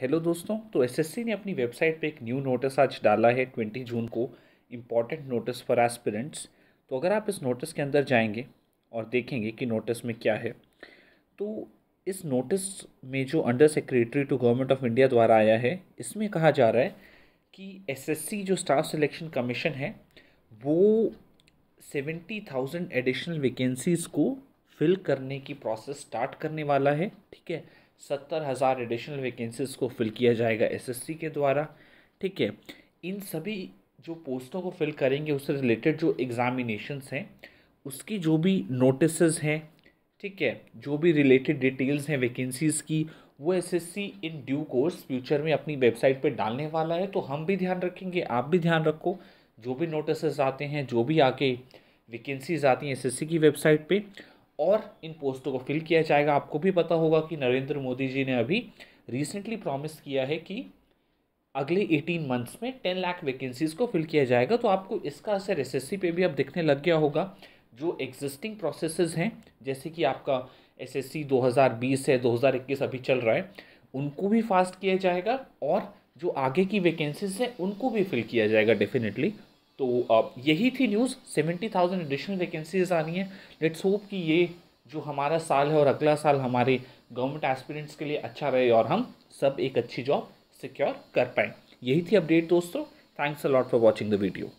hello दोस्तों तो SSC ने अपनी वेबसाइट पे एक न्यू नोटिस आज डाला है ट्वेंटी जून को इम्पॉर्टेंट नोटिस फॉर एस्पिरेंट्स तो अगर आप इस नोटिस के अंदर जाएंगे और देखेंगे कि नोटिस में क्या है तो इस नोटिस में जो under secretary to government of India द्वारा आया है इसमें कहा जा रहा है कि एसएससी जो स्टाफ सिलेक्शन कमीशन है वो सेवेंटी थाउजेंड एडिशनल वैकेंसीज़ को फिल करने की प्रोसेस स्टार्ट करने वाला है ठीक है सत्तर हज़ार एडिशनल वैकेंसीज को फिल किया जाएगा एसएससी के द्वारा ठीक है इन सभी जो पोस्टों को फिल करेंगे उससे रिलेटेड जो एग्ज़ामिनेशन हैं उसकी जो भी नोटिस हैं ठीक है जो भी रिलेटेड डिटेल्स हैं वैकेंसीज़ की वो SSC in due course future में अपनी वेबसाइट पर डालने वाला है तो हम भी ध्यान रखेंगे आप भी ध्यान रखो जो भी नोटिस आते हैं जो भी आके वैकेंसीज आती हैं एसएससी की वेबसाइट पर और इन पोस्टों को फिल किया जाएगा आपको भी पता होगा कि नरेंद्र मोदी जी ने अभी रिसेंटली प्रॉमिस किया है कि अगले एटीन मंथ्स में टेन लाख वैकेंसीज़ को फिल किया जाएगा तो आपको इसका असर एस पे भी अब दिखने लग गया होगा जो एग्जिस्टिंग प्रोसेसेस हैं जैसे कि आपका एस एस सी दो हज़ार बीस है दो हज़ार इक्कीस अभी चल रहा है उनको भी फास्ट किया जाएगा और जो आगे की वैकेंसीज हैं उनको भी फिल किया जाएगा डेफिनेटली तो यही थी news seventy thousand additional vacancies आनी है लेट्स होप कि ये जो हमारा साल है और अगला साल हमारे गवर्नमेंट एस्पिरेंट्स के लिए अच्छा रहे और हम सब एक अच्छी जॉब सिक्योर कर पाएँ यही थी अपडेट दोस्तों thanks a lot for watching the video